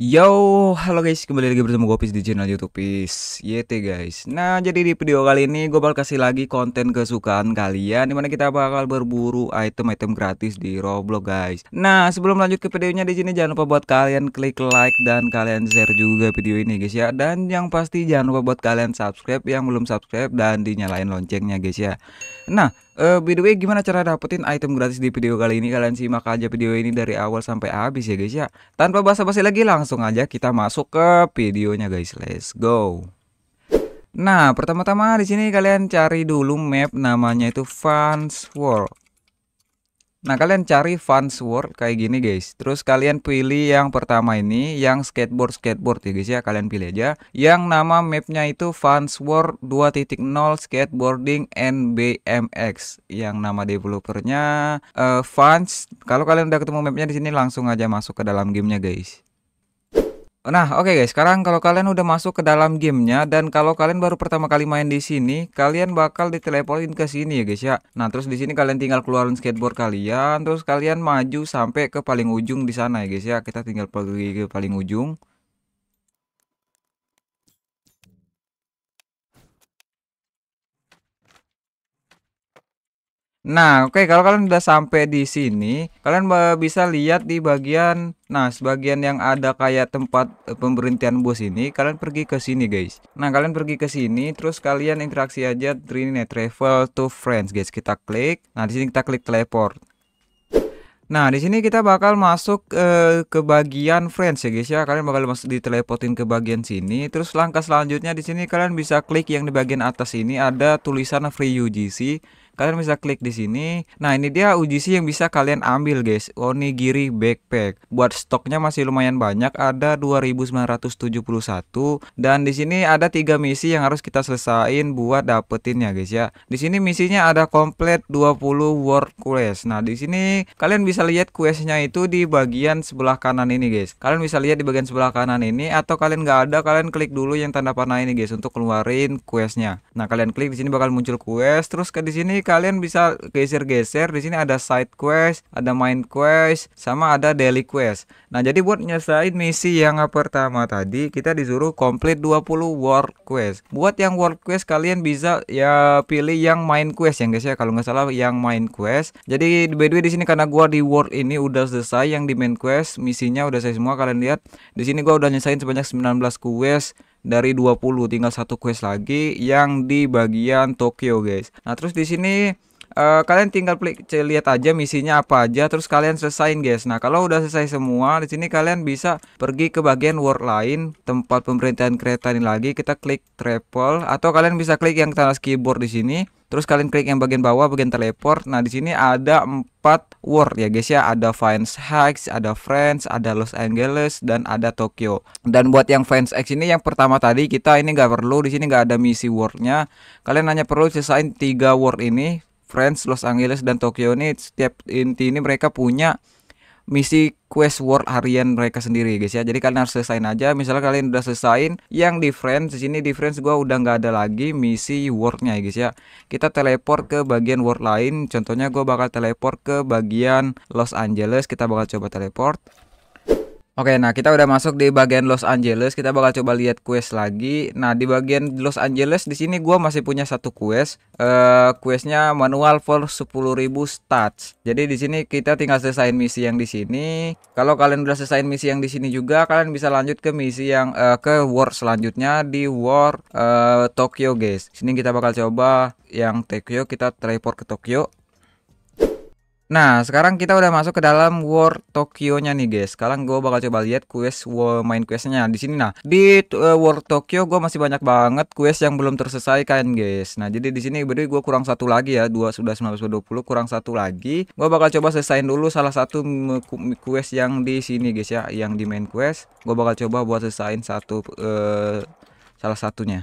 Yo, halo guys, kembali lagi bersama gue Pis di channel YouTube Pis YT guys. Nah, jadi di video kali ini gue bakal kasih lagi konten kesukaan kalian dimana kita bakal berburu item-item gratis di Roblox guys. Nah, sebelum lanjut ke videonya di sini jangan lupa buat kalian klik like dan kalian share juga video ini guys ya. Dan yang pasti jangan lupa buat kalian subscribe yang belum subscribe dan dinyalain loncengnya guys ya. Nah, Uh, by the way gimana cara dapetin item gratis di video kali ini Kalian simak aja video ini dari awal sampai habis ya guys ya Tanpa basa-basi lagi langsung aja kita masuk ke videonya guys Let's go Nah pertama-tama di sini kalian cari dulu map namanya itu Fans World Nah kalian cari Fans World kayak gini guys Terus kalian pilih yang pertama ini Yang skateboard-skateboard ya guys ya Kalian pilih aja Yang nama mapnya itu Fans World 2.0 skateboarding and BMX Yang nama developernya uh, eh, Fans Kalau kalian udah ketemu mapnya di sini langsung aja masuk ke dalam gamenya guys Nah, oke okay guys, sekarang kalau kalian udah masuk ke dalam gamenya dan kalau kalian baru pertama kali main di sini, kalian bakal diteleportin ke sini ya guys ya. Nah, terus di sini kalian tinggal keluarin skateboard kalian, terus kalian maju sampai ke paling ujung di sana ya guys ya. Kita tinggal pergi ke paling ujung. Nah, oke okay, kalau kalian udah sampai di sini, kalian bisa lihat di bagian nah, sebagian yang ada kayak tempat eh, pemberhentian bus ini, kalian pergi ke sini, guys. Nah, kalian pergi ke sini terus kalian interaksi aja Trini Travel to Friends, guys. Kita klik. Nah, di sini kita klik teleport. Nah, di sini kita bakal masuk eh, ke bagian friends ya guys ya. Kalian bakal masuk di teleportin ke bagian sini. Terus langkah selanjutnya di sini kalian bisa klik yang di bagian atas ini ada tulisan free UGC. Kalian bisa klik di sini. Nah, ini dia UGC yang bisa kalian ambil, guys. Onigiri Backpack. Buat stoknya masih lumayan banyak, ada 2971 dan di sini ada tiga misi yang harus kita selesain buat dapetin ya, guys ya. Di sini misinya ada komplit 20 world quest. Nah, di sini kalian bisa lihat questnya itu di bagian sebelah kanan ini, guys. Kalian bisa lihat di bagian sebelah kanan ini atau kalian nggak ada, kalian klik dulu yang tanda panah ini, guys, untuk keluarin questnya. Nah, kalian klik di sini bakal muncul quest. Terus ke di sini kalian bisa geser-geser. Di sini ada side quest, ada main quest, sama ada daily quest. Nah, jadi buat nyelesain misi yang pertama tadi, kita disuruh complete 20 world quest. Buat yang world quest kalian bisa ya pilih yang main quest ya guys ya kalau nggak salah yang main quest. Jadi by the way di sini karena gua di world ini udah selesai yang di main quest, misinya udah saya semua kalian lihat. Di sini gua udah nyesain sebanyak 19 quest dari 20 tinggal satu quest lagi yang di bagian Tokyo guys nah terus di sini uh, kalian tinggal klik lihat aja misinya apa aja terus kalian selesaiin guys nah kalau udah selesai semua di sini kalian bisa pergi ke bagian world lain tempat pemerintahan kereta ini lagi kita klik travel atau kalian bisa klik yang tanda keyboard di sini Terus kalian klik yang bagian bawah bagian teleport. Nah, di sini ada empat word ya guys ya. Ada Vines Hacks, ada Friends, ada Los Angeles dan ada Tokyo. Dan buat yang Vines X ini yang pertama tadi kita ini nggak perlu di sini nggak ada misi wordnya. Kalian hanya perlu sisain tiga word ini. Friends, Los Angeles dan Tokyo ini setiap inti ini mereka punya misi quest world harian mereka sendiri guys ya jadi kalian harus selesain aja misalnya kalian udah selesain yang di friends di sini di friends gua udah nggak ada lagi misi worldnya ya guys ya kita teleport ke bagian world lain contohnya gua bakal teleport ke bagian Los Angeles kita bakal coba teleport Oke, nah kita udah masuk di bagian Los Angeles. Kita bakal coba lihat quest lagi. Nah, di bagian Los Angeles di sini gue masih punya satu quest. Eh, questnya manual for 10.000 stats. Jadi di sini kita tinggal selesaiin misi yang di sini. Kalau kalian udah selesaiin misi yang di sini juga, kalian bisa lanjut ke misi yang uh, ke war selanjutnya di war uh, Tokyo, guys. Sini kita bakal coba yang Tokyo, kita teleport ke Tokyo. Nah, sekarang kita udah masuk ke dalam World Tokyo-nya nih, guys. Sekarang gue bakal coba lihat quest main questnya di sini. Nah, di uh, World Tokyo gue masih banyak banget quest yang belum terselesaikan, guys. Nah, jadi di sini berarti gue kurang satu lagi ya, dua sudah 1920 kurang satu lagi. Gue bakal coba selesaiin dulu salah satu quest yang di sini, guys ya, yang di main quest. Gue bakal coba buat selesaiin satu uh, salah satunya.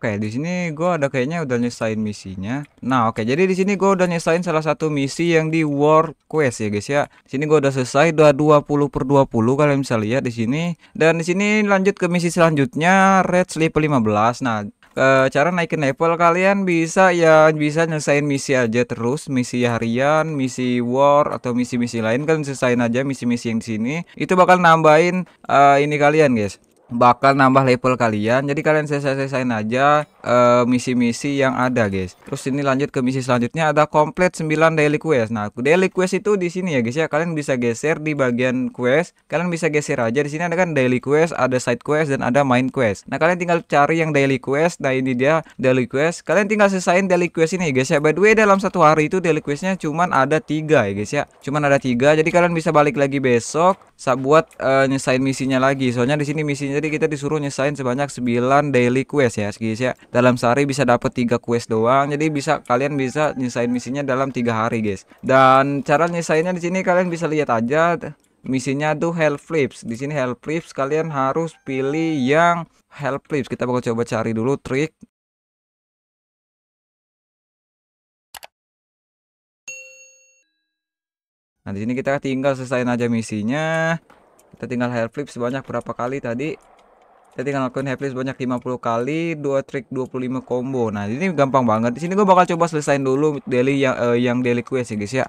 Oke, di sini gue ada kayaknya udah nyesain misinya. Nah, oke, jadi di sini gue udah nyesain salah satu misi yang di War Quest ya guys ya. Di sini gue udah selesai dua dua puluh per dua puluh kalian bisa lihat di sini. Dan di sini lanjut ke misi selanjutnya Red Level belas. Nah, e, cara naikin level kalian bisa ya bisa nyesain misi aja terus misi harian misi war atau misi-misi lain kalian selesain aja misi-misi yang di sini itu bakal nambahin e, ini kalian guys bakal nambah level kalian jadi kalian selesai-selesain aja eh, misi-misi uh, yang ada guys terus ini lanjut ke misi selanjutnya ada komplit 9 daily quest nah daily quest itu di sini ya guys ya kalian bisa geser di bagian quest kalian bisa geser aja di sini ada kan daily quest ada side quest dan ada main quest nah kalian tinggal cari yang daily quest nah ini dia daily quest kalian tinggal selesaiin daily quest ini ya guys ya by the way dalam satu hari itu daily questnya cuman ada tiga ya guys ya cuman ada tiga jadi kalian bisa balik lagi besok buat uh, eh, nyesain misinya lagi soalnya di sini misinya jadi kita disuruh nyesain sebanyak 9 daily quest ya guys ya. Dalam sehari bisa dapat 3 quest doang. Jadi bisa kalian bisa nyesain misinya dalam 3 hari guys. Dan cara nyesainnya di sini kalian bisa lihat aja misinya tuh hell flips. Di sini hell flips kalian harus pilih yang hell flips. Kita bakal coba cari dulu trik Nah, di sini kita tinggal selesaiin aja misinya kita tinggal hair flip sebanyak berapa kali tadi kita tinggal lakukan hair flip sebanyak 50 kali dua trik 25 combo nah ini gampang banget di sini gue bakal coba selesain dulu daily yang uh, eh, yang daily quest ya guys ya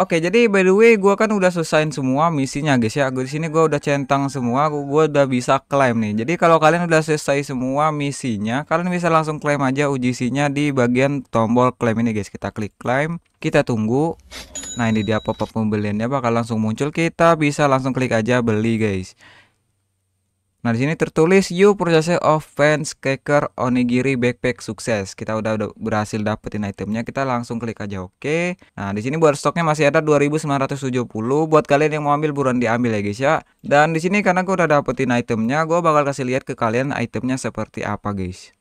Oke, jadi by the way gue kan udah selesain semua misinya guys ya. gue di sini gue udah centang semua, gue udah bisa klaim nih. Jadi kalau kalian udah selesai semua misinya, kalian bisa langsung klaim aja uji nya di bagian tombol klaim ini guys. Kita klik klaim, kita tunggu. Nah, ini dia pop-up pembeliannya bakal langsung muncul. Kita bisa langsung klik aja beli guys. Nah, di sini tertulis you process of fans caker onigiri backpack sukses. Kita udah, udah berhasil dapetin itemnya, kita langsung klik aja oke. Okay. Nah, di sini buat stoknya masih ada 2970. Buat kalian yang mau ambil buruan diambil ya guys ya. Dan di sini karena gua udah dapetin itemnya, gua bakal kasih lihat ke kalian itemnya seperti apa guys.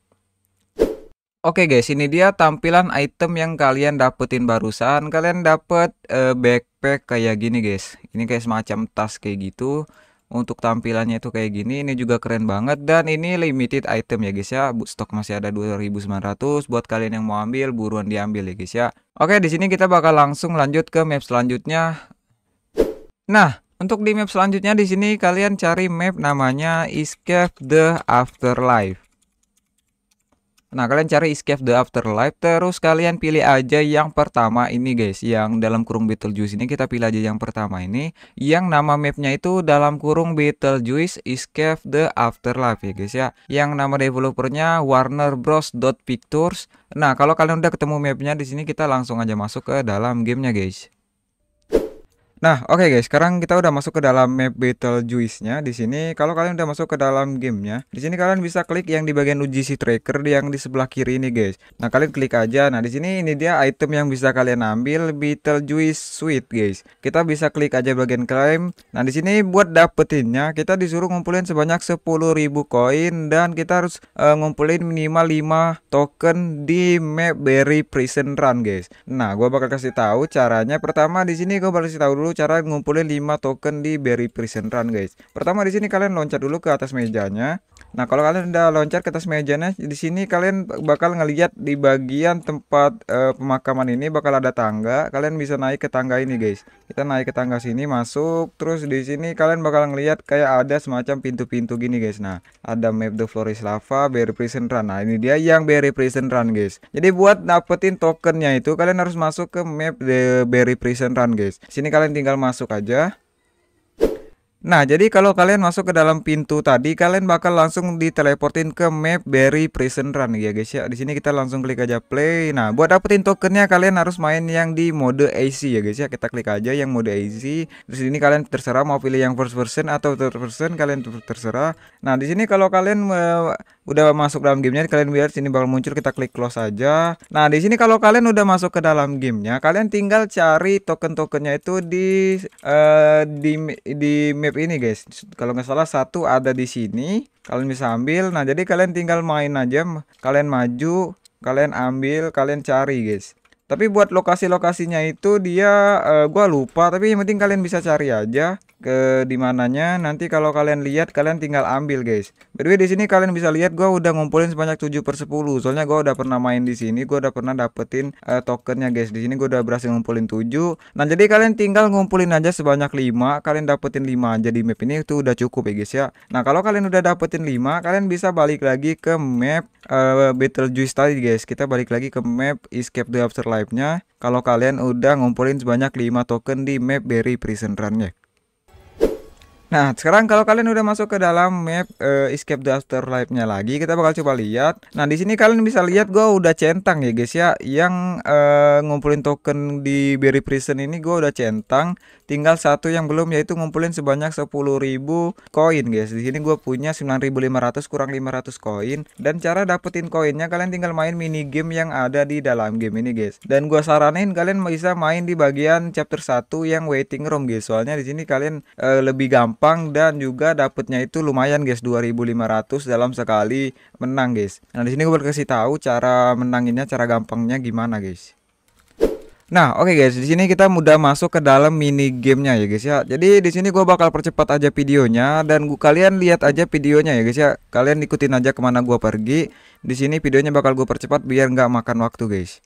Oke okay guys, ini dia tampilan item yang kalian dapetin barusan. Kalian dapet uh, backpack kayak gini guys. Ini kayak semacam tas kayak gitu untuk tampilannya itu kayak gini ini juga keren banget dan ini limited item ya guys ya stok masih ada 2900 buat kalian yang mau ambil buruan diambil ya guys ya oke di sini kita bakal langsung lanjut ke map selanjutnya nah untuk di map selanjutnya di sini kalian cari map namanya Escape the Afterlife Nah kalian cari Escape the Afterlife terus kalian pilih aja yang pertama ini guys yang dalam kurung Beetlejuice ini kita pilih aja yang pertama ini yang nama mapnya itu dalam kurung Beetlejuice Escape the Afterlife ya guys ya yang nama developernya Warner Bros. Pictures. Nah kalau kalian udah ketemu mapnya di sini kita langsung aja masuk ke dalam gamenya guys. Nah, oke okay guys, sekarang kita udah masuk ke dalam map Beetlejuice-nya. Di sini kalau kalian udah masuk ke dalam gamenya, di sini kalian bisa klik yang di bagian uji si tracker yang di sebelah kiri ini, guys. Nah, kalian klik aja. Nah, di sini ini dia item yang bisa kalian ambil Beetlejuice Suite, guys. Kita bisa klik aja bagian claim. Nah, di sini buat dapetinnya kita disuruh ngumpulin sebanyak 10.000 koin dan kita harus uh, ngumpulin minimal 5 token di map Berry Prison Run, guys. Nah, gua bakal kasih tahu caranya. Pertama di sini gua bakal kasih tahu dulu dulu cara ngumpulin 5 token di Berry Prison Run guys. Pertama di sini kalian loncat dulu ke atas mejanya. Nah, kalau kalian udah loncat ke atas mejanya, di sini kalian bakal ngelihat di bagian tempat e, pemakaman ini bakal ada tangga. Kalian bisa naik ke tangga ini, guys. Kita naik ke tangga sini, masuk, terus di sini kalian bakal ngelihat kayak ada semacam pintu-pintu gini, guys. Nah, ada map the Flores Lava, Berry Prison Run. Nah, ini dia yang Berry Prison Run, guys. Jadi buat dapetin tokennya itu, kalian harus masuk ke map the Berry Prison Run, guys. Sini kalian tinggal masuk aja. Nah, jadi kalau kalian masuk ke dalam pintu tadi, kalian bakal langsung diteleportin ke map Berry Prison Run ya guys ya. Di sini kita langsung klik aja play. Nah, buat dapetin tokennya kalian harus main yang di mode AC ya guys ya. Kita klik aja yang mode AC. Di sini kalian terserah mau pilih yang first person atau third person, kalian terserah. Nah, di sini kalau kalian eh, udah masuk dalam gamenya kalian biar sini bakal muncul kita klik close aja nah di sini kalau kalian udah masuk ke dalam gamenya kalian tinggal cari token-tokennya itu di uh, di di map ini guys kalau nggak salah satu ada di sini kalian bisa ambil nah jadi kalian tinggal main aja kalian maju kalian ambil kalian cari guys tapi buat lokasi-lokasinya itu dia uh, gua lupa tapi yang penting kalian bisa cari aja ke dimananya nanti kalau kalian lihat kalian tinggal ambil guys By di sini kalian bisa lihat gue udah ngumpulin sebanyak 7 per 10 Soalnya gue udah pernah main di sini, gue udah pernah dapetin uh, tokennya guys. Di sini gue udah berhasil ngumpulin 7. Nah, jadi kalian tinggal ngumpulin aja sebanyak 5, kalian dapetin 5 jadi map ini itu udah cukup ya guys ya. Nah, kalau kalian udah dapetin 5, kalian bisa balik lagi ke map uh, Juice tadi guys. Kita balik lagi ke map Escape the Afterlife-nya kalau kalian udah ngumpulin sebanyak 5 token di map Berry Prison Run ya. Nah, sekarang kalau kalian udah masuk ke dalam map uh, Escape the Afterlife-nya lagi, kita bakal coba lihat. Nah, di sini kalian bisa lihat gue udah centang ya guys ya, yang uh, ngumpulin token di Berry Prison ini gue udah centang. Tinggal satu yang belum yaitu ngumpulin sebanyak 10.000 koin guys. Di sini gue punya 9.500 kurang 500 koin dan cara dapetin koinnya kalian tinggal main mini game yang ada di dalam game ini guys. Dan gue saranin kalian bisa main di bagian chapter 1 yang waiting room guys. Soalnya di sini kalian uh, lebih gampang gampang dan juga dapetnya itu lumayan guys 2500 dalam sekali menang guys. Nah di sini gue kasih tahu cara menanginnya cara gampangnya gimana guys. Nah, oke okay guys, di sini kita mudah masuk ke dalam mini gamenya ya guys ya. Jadi di sini gue bakal percepat aja videonya dan gua kalian lihat aja videonya ya guys ya. Kalian ikutin aja kemana gue pergi. Di sini videonya bakal gue percepat biar nggak makan waktu guys.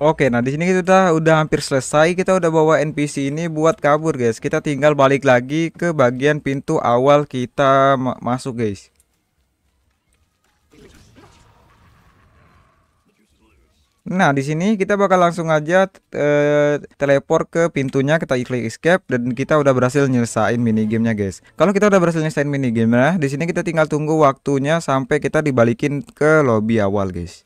Oke, nah di sini kita udah, udah hampir selesai. Kita udah bawa NPC ini buat kabur, guys. Kita tinggal balik lagi ke bagian pintu awal kita ma masuk, guys. Nah, di sini kita bakal langsung aja uh, teleport ke pintunya, kita klik escape dan kita udah berhasil nyelesain nya, guys. Kalau kita udah berhasil nyelesain minigame, nah di sini kita tinggal tunggu waktunya sampai kita dibalikin ke lobby awal, guys.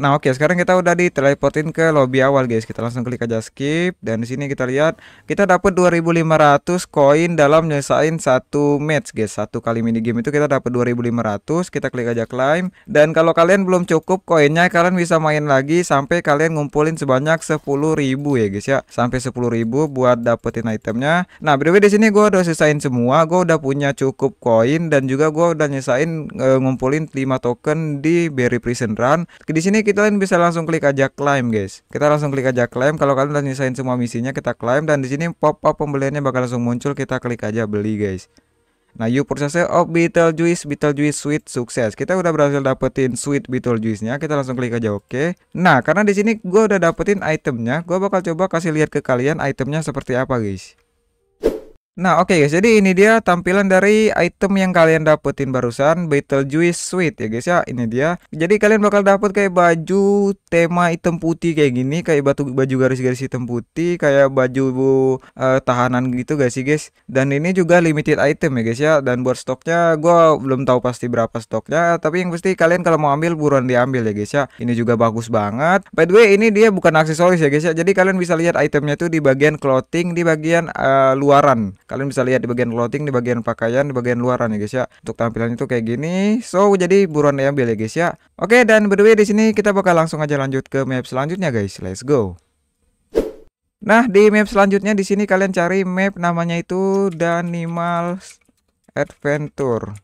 Nah, oke, okay, sekarang kita udah di teleportin ke lobby awal, guys. Kita langsung klik aja skip dan di sini kita lihat kita dapat 2500 koin dalam nyesain satu match, guys. Satu kali mini game itu kita dapat 2500. Kita klik aja climb dan kalau kalian belum cukup koinnya, kalian bisa main lagi sampai kalian ngumpulin sebanyak 10.000 ya, guys ya. Sampai 10.000 buat dapetin itemnya. Nah, berarti di sini gua udah selesaiin semua, gua udah punya cukup koin dan juga gua udah nyesain e, ngumpulin 5 token di Berry Prison Run. Di sini kita lain bisa langsung klik aja claim, guys kita langsung klik aja claim. kalau kalian udah nyesain semua misinya kita claim dan di sini pop up pembeliannya bakal langsung muncul kita klik aja beli guys Nah, you prosesnya of oh, Beetlejuice, juice sweet sukses. Kita udah berhasil dapetin sweet Suite juice nya Kita langsung klik aja oke. Okay. Nah, karena di sini gue udah dapetin itemnya, gue bakal coba kasih lihat ke kalian itemnya seperti apa, guys. Nah oke okay guys, jadi ini dia tampilan dari item yang kalian dapetin barusan Beetlejuice Suite ya guys ya, ini dia Jadi kalian bakal dapet kayak baju tema item putih kayak gini Kayak batu baju garis-garis hitam putih, kayak baju uh, tahanan gitu guys sih guys Dan ini juga limited item ya guys ya Dan buat stoknya gue belum tahu pasti berapa stoknya Tapi yang pasti kalian kalau mau ambil buruan diambil ya guys ya Ini juga bagus banget By the way ini dia bukan aksesoris ya guys ya Jadi kalian bisa lihat itemnya tuh di bagian clothing, di bagian uh, luaran kalian bisa lihat di bagian clothing di bagian pakaian di bagian luaran ya guys ya untuk tampilan itu kayak gini so jadi buruan diambil ya guys ya oke dan by the di sini kita bakal langsung aja lanjut ke map selanjutnya guys let's go nah di map selanjutnya di sini kalian cari map namanya itu Danimal Adventure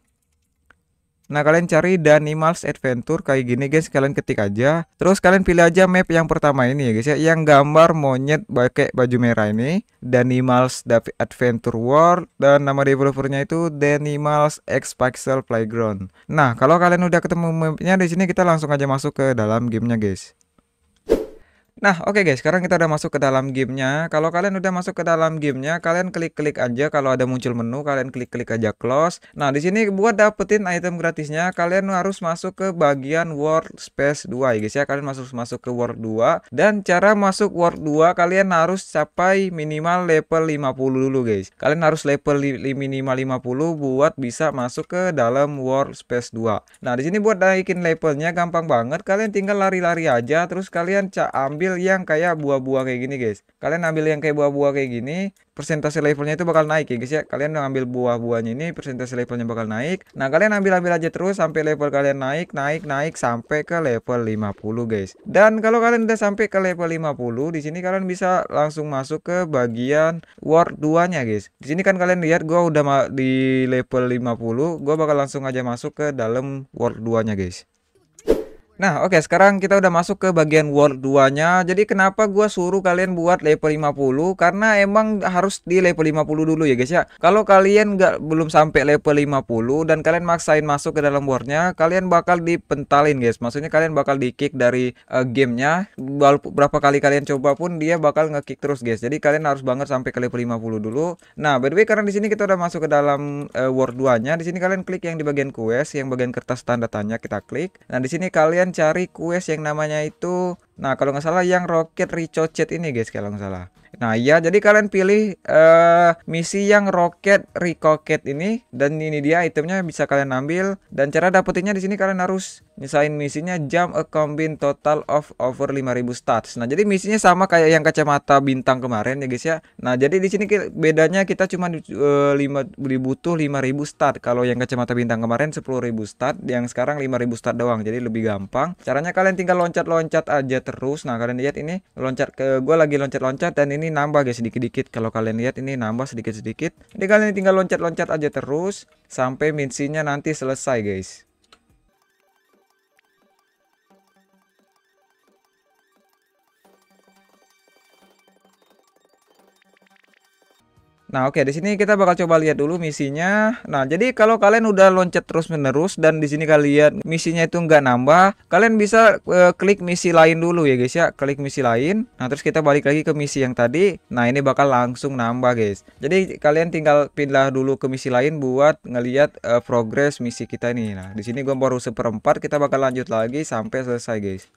Nah kalian cari Danimals Adventure kayak gini guys kalian ketik aja Terus kalian pilih aja map yang pertama ini ya guys ya Yang gambar monyet pakai baju merah ini Danimals Adventure World Dan nama developernya itu Danimals X Pixel Playground Nah kalau kalian udah ketemu mapnya di sini kita langsung aja masuk ke dalam gamenya guys Nah oke okay guys sekarang kita udah masuk ke dalam gamenya Kalau kalian udah masuk ke dalam gamenya Kalian klik-klik aja kalau ada muncul menu Kalian klik-klik aja close Nah di sini buat dapetin item gratisnya Kalian harus masuk ke bagian world space 2 ya guys ya Kalian masuk masuk ke world 2 Dan cara masuk world 2 kalian harus capai minimal level 50 dulu guys Kalian harus level li minimal 50 buat bisa masuk ke dalam world space 2 Nah di sini buat naikin levelnya gampang banget Kalian tinggal lari-lari aja Terus kalian ambil ambil yang kayak buah-buah kayak gini guys kalian ambil yang kayak buah-buah kayak gini persentase levelnya itu bakal naik ya guys ya kalian udah ambil buah-buahnya ini persentase levelnya bakal naik nah kalian ambil-ambil aja terus sampai level kalian naik naik naik sampai ke level 50 guys dan kalau kalian udah sampai ke level 50 di sini kalian bisa langsung masuk ke bagian war 2 nya guys di sini kan kalian lihat gua udah di level 50 gua bakal langsung aja masuk ke dalam war 2 nya guys Nah oke okay, sekarang kita udah masuk ke bagian world 2 nya Jadi kenapa gue suruh kalian buat level 50 Karena emang harus di level 50 dulu ya guys ya Kalau kalian gak, belum sampai level 50 Dan kalian maksain masuk ke dalam world nya Kalian bakal dipentalin guys Maksudnya kalian bakal di kick dari uh, gamenya Berapa kali kalian coba pun dia bakal ngekick terus guys Jadi kalian harus banget sampai ke level 50 dulu Nah by the way karena di sini kita udah masuk ke dalam uh, eh, world 2 nya sini kalian klik yang di bagian quest Yang bagian kertas tanda tanya kita klik Nah di sini kalian kalian cari quest yang namanya itu nah kalau nggak salah yang rocket ricochet ini guys kalau nggak salah Nah ya jadi kalian pilih uh, misi yang roket recocket ini dan ini dia itemnya bisa kalian ambil dan cara dapetinnya di sini kalian harus nyesain misinya jam a combine total of over 5000 stats. Nah jadi misinya sama kayak yang kacamata bintang kemarin ya guys ya. Nah jadi di sini bedanya kita cuma eh, lima uh, butuh 5000 stat kalau yang kacamata bintang kemarin 10.000 stat yang sekarang 5000 stat doang jadi lebih gampang. Caranya kalian tinggal loncat-loncat aja terus. Nah kalian lihat ini loncat ke gue lagi loncat-loncat dan ini ini nambah guys sedikit-sedikit kalau kalian lihat ini nambah sedikit-sedikit jadi kalian tinggal loncat-loncat aja terus sampai misinya nanti selesai guys Nah, oke, okay, di sini kita bakal coba lihat dulu misinya. Nah, jadi kalau kalian udah loncat terus-menerus dan di sini kalian misinya itu nggak nambah, kalian bisa e, klik misi lain dulu ya, guys ya. Klik misi lain. Nah, terus kita balik lagi ke misi yang tadi. Nah, ini bakal langsung nambah, guys. Jadi kalian tinggal pindah dulu ke misi lain buat ngelihat e, eh, progres misi kita ini. Nah, di sini gue baru seperempat, kita bakal lanjut lagi sampai selesai, guys.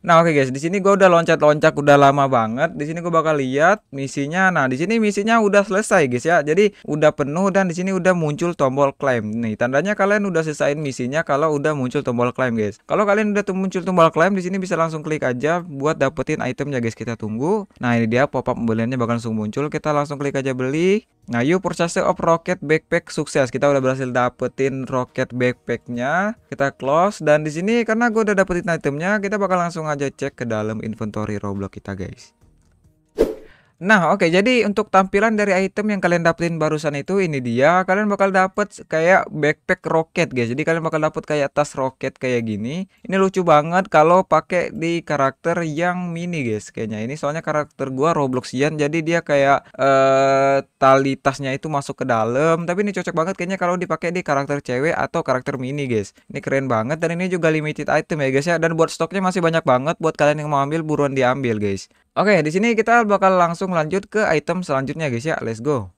Nah oke okay guys, di sini gue udah loncat-loncat udah lama banget. Di sini gue bakal lihat misinya. Nah di sini misinya udah selesai guys ya. Jadi udah penuh dan di sini udah muncul tombol claim. Nih tandanya kalian udah selesaiin misinya kalau udah muncul tombol claim guys. Kalau kalian udah muncul tombol claim di sini bisa langsung klik aja buat dapetin itemnya guys. Kita tunggu. Nah ini dia pop up pembeliannya bakal langsung muncul. Kita langsung klik aja beli. Nah yuk purchase of rocket backpack sukses. Kita udah berhasil dapetin rocket backpacknya. Kita close dan di sini karena gue udah dapetin itemnya kita bakal langsung langsung aja cek ke dalam inventory Roblox kita guys. Nah, oke. jadi untuk tampilan dari item yang kalian dapetin barusan itu ini dia. Kalian bakal dapet kayak backpack roket, guys. Jadi kalian bakal dapet kayak tas roket kayak gini. Ini lucu banget kalau pakai di karakter yang mini, guys. Kayaknya ini soalnya karakter gua Robloxian jadi dia kayak uh, tali tasnya itu masuk ke dalam. Tapi ini cocok banget kayaknya kalau dipakai di karakter cewek atau karakter mini, guys. Ini keren banget dan ini juga limited item ya, guys ya. Dan buat stoknya masih banyak banget buat kalian yang mau ambil buruan diambil, guys. Oke, di sini kita bakal langsung lanjut ke item selanjutnya guys ya. Let's go.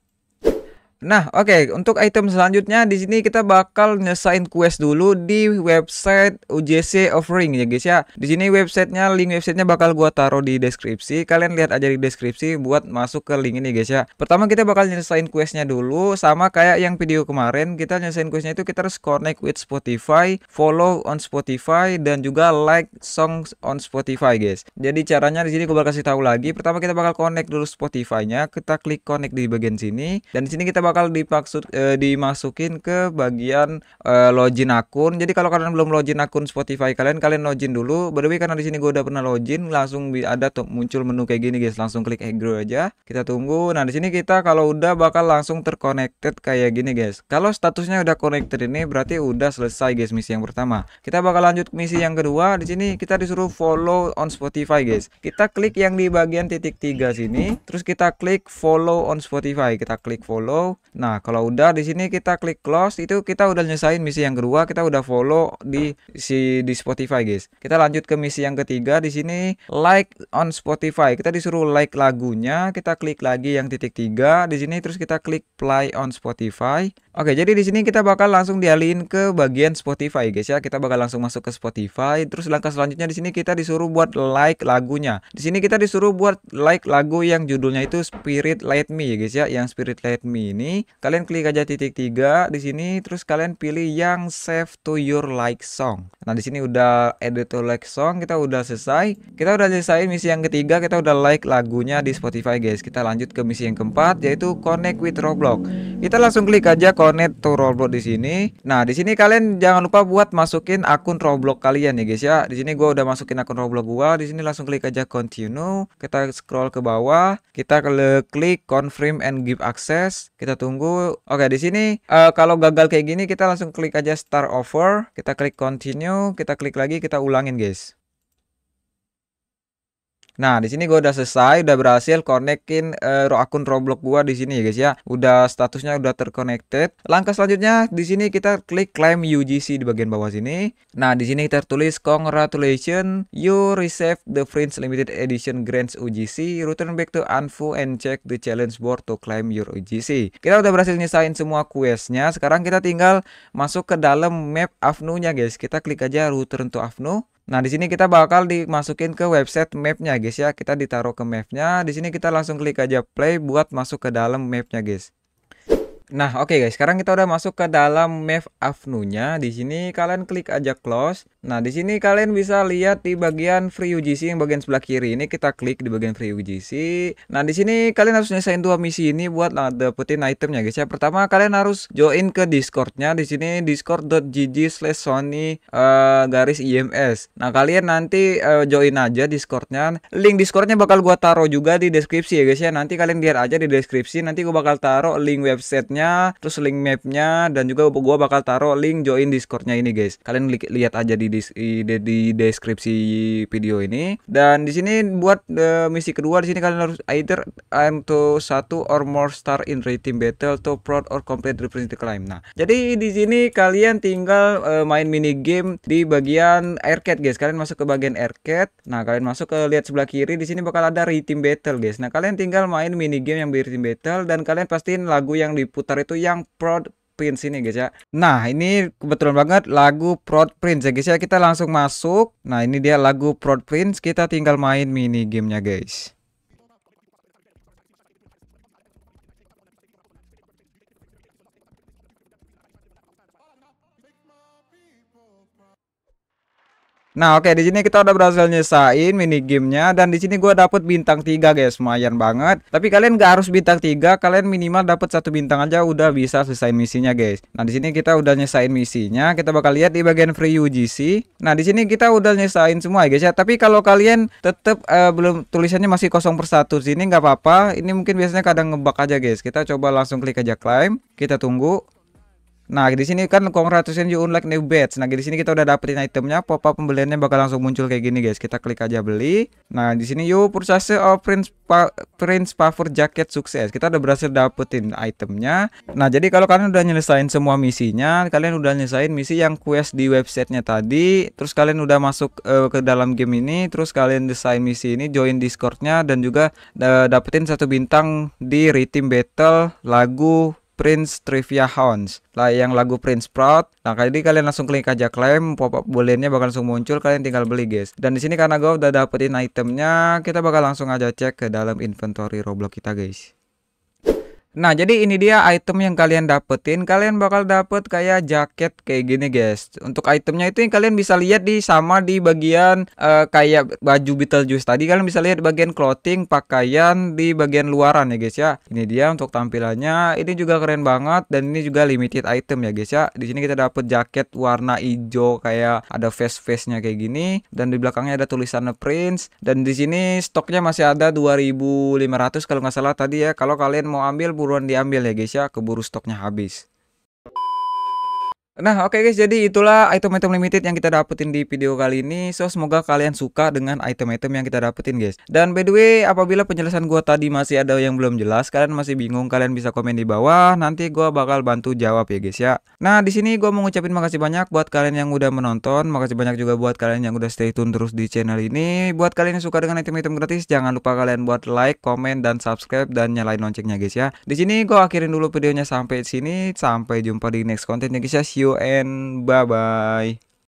Nah, oke, okay. untuk item selanjutnya di sini kita bakal nyesain quest dulu di website UJC offering ya guys ya. Di sini websitenya, link websitenya bakal gua taruh di deskripsi. Kalian lihat aja di deskripsi buat masuk ke link ini guys ya. Pertama kita bakal nyesain questnya dulu, sama kayak yang video kemarin kita nyesain questnya itu kita harus connect with Spotify, follow on Spotify, dan juga like songs on Spotify guys. Jadi caranya di sini gua bakal kasih tahu lagi. Pertama kita bakal connect dulu Spotify-nya, kita klik connect di bagian sini, dan di sini kita bakal bakal dipaksud, e, dimasukin ke bagian e, login akun. Jadi kalau kalian belum login akun Spotify kalian, kalian login dulu. Berarti karena di sini gue udah pernah login, langsung ada tuh muncul menu kayak gini guys. Langsung klik agro aja. Kita tunggu. Nah, di sini kita kalau udah bakal langsung terconnected kayak gini guys. Kalau statusnya udah connected ini berarti udah selesai guys misi yang pertama. Kita bakal lanjut misi yang kedua. Di sini kita disuruh follow on Spotify guys. Kita klik yang di bagian titik tiga sini, terus kita klik follow on Spotify. Kita klik follow. Nah, kalau udah di sini kita klik close itu kita udah nyesain misi yang kedua, kita udah follow di si di Spotify, guys. Kita lanjut ke misi yang ketiga di sini like on Spotify. Kita disuruh like lagunya, kita klik lagi yang titik tiga di sini terus kita klik play on Spotify. Oke, jadi di sini kita bakal langsung dialihin ke bagian Spotify, guys ya. Kita bakal langsung masuk ke Spotify. Terus langkah selanjutnya di sini kita disuruh buat like lagunya. Di sini kita disuruh buat like lagu yang judulnya itu Spirit Light Me, ya guys ya. Yang Spirit Light Me ini kalian klik aja titik tiga di sini, terus kalian pilih yang save to your like song. Nah di sini udah edit to like song, kita udah selesai. Kita udah selesai misi yang ketiga, kita udah like lagunya di Spotify guys. Kita lanjut ke misi yang keempat yaitu connect with Roblox. Kita langsung klik aja connect to Roblox di sini. Nah di sini kalian jangan lupa buat masukin akun Roblox kalian ya guys ya. Di sini gua udah masukin akun Roblox gua. Di sini langsung klik aja continue. Kita scroll ke bawah, kita klik confirm and give access. Kita tunggu. Oke, di sini uh, kalau gagal kayak gini kita langsung klik aja start over, kita klik continue, kita klik lagi, kita ulangin guys. Nah, di sini gua udah selesai, udah berhasil konekin uh, akun Roblox gua di sini ya guys ya. Udah statusnya udah terconnected. Langkah selanjutnya di sini kita klik claim UGC di bagian bawah sini. Nah, di sini tertulis tulis congratulations you received the friends Limited Edition Grants UGC. Return back to Anfu and check the challenge board to claim your UGC. Kita udah berhasil nyesain semua questnya. Sekarang kita tinggal masuk ke dalam map Afnu-nya guys. Kita klik aja return to Afnu. Nah, di sini kita bakal dimasukin ke website mapnya guys ya. Kita ditaruh ke mapnya. Di sini kita langsung klik aja play buat masuk ke dalam mapnya guys. Nah, oke okay guys, sekarang kita udah masuk ke dalam map Avnu-nya. Di sini kalian klik aja close. Nah, di sini kalian bisa lihat di bagian free UGC yang bagian sebelah kiri. Ini kita klik di bagian free UGC. Nah, di sini kalian harus nyesain dua misi ini buat dapetin itemnya guys ya. Pertama, kalian harus join ke Discord-nya. Di sini discord.gg/sony uh, eh, garis IMS. Nah, kalian nanti eh, join aja discord Link discord bakal gua taruh juga di deskripsi ya guys ya. Nanti kalian lihat aja di deskripsi. Nanti gua bakal taruh link websitenya Discordnya, terus link mapnya, dan juga gue bakal taruh link join Discordnya ini guys. Kalian li lihat aja di, di, di deskripsi video ini. Dan di sini buat uh, misi kedua di sini kalian harus either I'm to satu or more star in rating battle to proud or complete represent climb. Nah, jadi di sini kalian tinggal uh, main mini game di bagian arcade guys. Kalian masuk ke bagian arcade. Nah, kalian masuk ke lihat sebelah kiri di sini bakal ada rating battle guys. Nah, kalian tinggal main mini game yang rating battle dan kalian pastiin lagu yang diputar itu yang Proud Prince ini guys ya Nah ini kebetulan banget lagu Proud Prince ya guys ya Kita langsung masuk Nah ini dia lagu Proud Prince Kita tinggal main mini gamenya guys Nah, oke okay, di sini kita udah berhasil nyesain mini gamenya dan di sini gua dapet bintang 3 guys, lumayan banget. Tapi kalian gak harus bintang 3, kalian minimal dapat satu bintang aja udah bisa selesai misinya guys. Nah, di sini kita udah nyesain misinya, kita bakal lihat di bagian free UGC. Nah, di sini kita udah nyesain semua ya guys ya. Tapi kalau kalian tetap uh, eh, belum tulisannya masih kosong persatu sini nggak apa-apa. Ini mungkin biasanya kadang ngebak aja guys. Kita coba langsung klik aja claim, kita tunggu. Nah, di sini kan congratulations you unlock new badge. Nah, di sini kita udah dapetin itemnya, pop-up pembeliannya bakal langsung muncul kayak gini, guys. Kita klik aja beli. Nah, di sini you purchase of Prince pa Prince Puffer Jacket sukses. Kita udah berhasil dapetin itemnya. Nah, jadi kalau kalian udah nyelesain semua misinya, kalian udah nyelesain misi yang quest di websitenya tadi, terus kalian udah masuk uh, ke dalam game ini, terus kalian desain misi ini, join Discordnya dan juga eh, dapetin satu bintang di rating Battle lagu Prince Trivia Hounds lah yang lagu Prince Proud nah kali ini kalian langsung klik aja klaim pop up buliannya bakal langsung muncul kalian tinggal beli guys dan di sini karena gue udah dapetin itemnya kita bakal langsung aja cek ke dalam inventory Roblox kita guys Nah, jadi ini dia item yang kalian dapetin. Kalian bakal dapet kayak jaket kayak gini, guys. Untuk itemnya itu yang kalian bisa lihat di sama di bagian uh, kayak baju Beetlejuice tadi. Kalian bisa lihat bagian clothing, pakaian di bagian luaran ya, guys ya. Ini dia untuk tampilannya. Ini juga keren banget dan ini juga limited item ya, guys ya. Di sini kita dapet jaket warna hijau kayak ada face-face-nya kayak gini dan di belakangnya ada tulisan Prince dan di sini stoknya masih ada 2500 kalau nggak salah tadi ya. Kalau kalian mau ambil buruan diambil ya guys ya keburu stoknya habis Nah, oke guys, jadi itulah item-item limited yang kita dapetin di video kali ini. So, semoga kalian suka dengan item-item yang kita dapetin, guys. Dan by the way, apabila penjelasan gue tadi masih ada yang belum jelas, kalian masih bingung, kalian bisa komen di bawah. Nanti gue bakal bantu jawab ya, guys ya. Nah, di sini gue mau ngucapin makasih banyak buat kalian yang udah menonton. Makasih banyak juga buat kalian yang udah stay tune terus di channel ini. Buat kalian yang suka dengan item-item gratis, jangan lupa kalian buat like, komen, dan subscribe dan nyalain loncengnya, guys ya. Di sini gue akhirin dulu videonya sampai sini. Sampai jumpa di next konten ya, guys ya. See you and bye-bye.